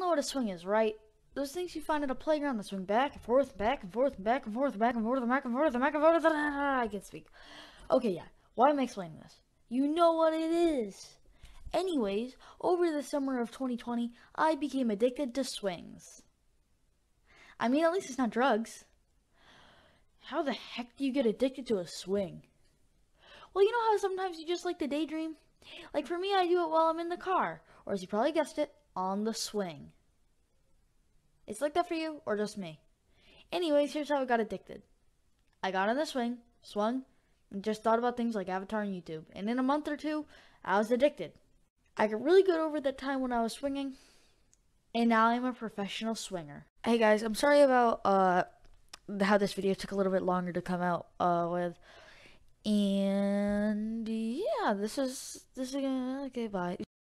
know what a swing is, right? Those things you find at a playground that swing back and forth, back and forth, back and forth, back and forth, back and forth, back and forth. I can speak. Okay, yeah. Why am I explaining this? You know what it is. Anyways, over the summer of 2020, I became addicted to swings. I mean, at least it's not drugs. How the heck do you get addicted to a swing? Well, you know how sometimes you just like to daydream? Like for me, I do it while I'm in the car or as you probably guessed it, on the swing. It's like that for you or just me. Anyways, here's how I got addicted. I got on the swing, swung, and just thought about things like Avatar and YouTube. And in a month or two, I was addicted. I got really good over that time when I was swinging, and now I'm a professional swinger. Hey guys, I'm sorry about uh, how this video took a little bit longer to come out uh, with. And yeah, this is this is gonna okay. Bye.